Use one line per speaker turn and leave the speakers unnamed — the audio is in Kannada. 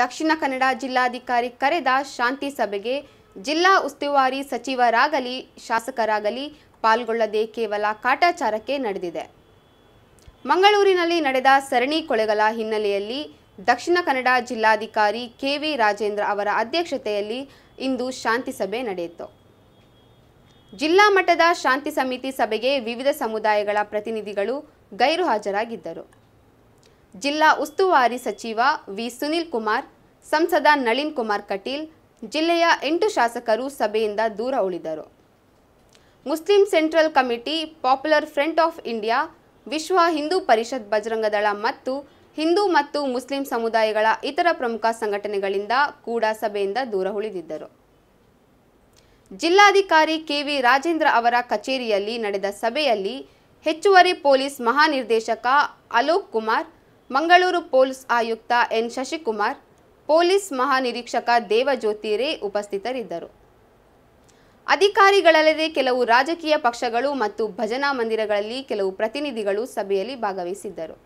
ದಕ್ಷಿಣ ಕನ್ನಡ ಜಿಲ್ಲಾಧಿಕಾರಿ ಕರೆದ ಶಾಂತಿ ಸಭೆಗೆ ಜಿಲ್ಲಾ ಉಸ್ತುವಾರಿ ಸಚಿವರಾಗಲಿ ಶಾಸಕರಾಗಲಿ ಪಾಲ್ಗೊಳ್ಳದೆ ಕೇವಲ ಕಾಟಾಚಾರಕ್ಕೆ ನಡೆದಿದೆ ಮಂಗಳೂರಿನಲ್ಲಿ ನಡೆದ ಸರಣಿ ಕೊಳೆಗಳ ಹಿನ್ನೆಲೆಯಲ್ಲಿ ದಕ್ಷಿಣ ಕನ್ನಡ ಜಿಲ್ಲಾಧಿಕಾರಿ ಕೆ ವಿ ರಾಜೇಂದ್ರ ಅವರ ಅಧ್ಯಕ್ಷತೆಯಲ್ಲಿ ಇಂದು ಶಾಂತಿ ಸಭೆ ನಡೆಯಿತು ಜಿಲ್ಲಾ ಮಟ್ಟದ ಶಾಂತಿ ಸಮಿತಿ ಸಭೆಗೆ ವಿವಿಧ ಸಮುದಾಯಗಳ ಪ್ರತಿನಿಧಿಗಳು ಗೈರು ಹಾಜರಾಗಿದ್ದರು ಜಿಲ್ಲಾ ಉಸ್ತುವಾರಿ ಸಚಿವ ವಿ ಸುನಿಲ್ ಕುಮಾರ್ ಸಂಸದ ನಳಿನ್ ಕುಮಾರ್ ಕಟೀಲ್ ಜಿಲ್ಲೆಯ ಎಂಟು ಶಾಸಕರು ಸಭೆಯಿಂದ ದೂರ ಉಳಿದರು Muslim Central Committee Popular Front of India Vishwa Hindu ಪರಿಷತ್ ಬಜರಂಗದಳ ಮತ್ತು ಹಿಂದೂ ಮತ್ತು ಮುಸ್ಲಿಂ ಸಮುದಾಯಗಳ ಇತರ ಪ್ರಮುಖ ಸಂಘಟನೆಗಳಿಂದ ಕೂಡ ಸಭೆಯಿಂದ ದೂರ ಉಳಿದಿದ್ದರು ಜಿಲ್ಲಾಧಿಕಾರಿ ಕೆವಿ ರಾಜೇಂದ್ರ ಅವರ ಕಚೇರಿಯಲ್ಲಿ ನಡೆದ ಸಭೆಯಲ್ಲಿ ಹೆಚ್ಚುವರಿ ಪೊಲೀಸ್ ಮಹಾನಿರ್ದೇಶಕ ಅಲೋಕ್ ಕುಮಾರ್ ಮಂಗಳೂರು ಪೊಲೀಸ್ ಆಯುಕ್ತ ಎನ್ ಶಶಿಕುಮಾರ್ ಪೊಲೀಸ್ ಮಹಾನಿರೀಕ್ಷಕ ದೇವಜ್ಯೋತಿ ರೇ ಉಪಸ್ಥಿತರಿದ್ದರು ಅಧಿಕಾರಿಗಳಲ್ಲದೆ ಕೆಲವು ರಾಜಕೀಯ ಪಕ್ಷಗಳು ಮತ್ತು ಭಜನಾ ಮಂದಿರಗಳಲ್ಲಿ ಕೆಲವು ಪ್ರತಿನಿಧಿಗಳು ಸಭೆಯಲ್ಲಿ ಭಾಗವಹಿಸಿದ್ದರು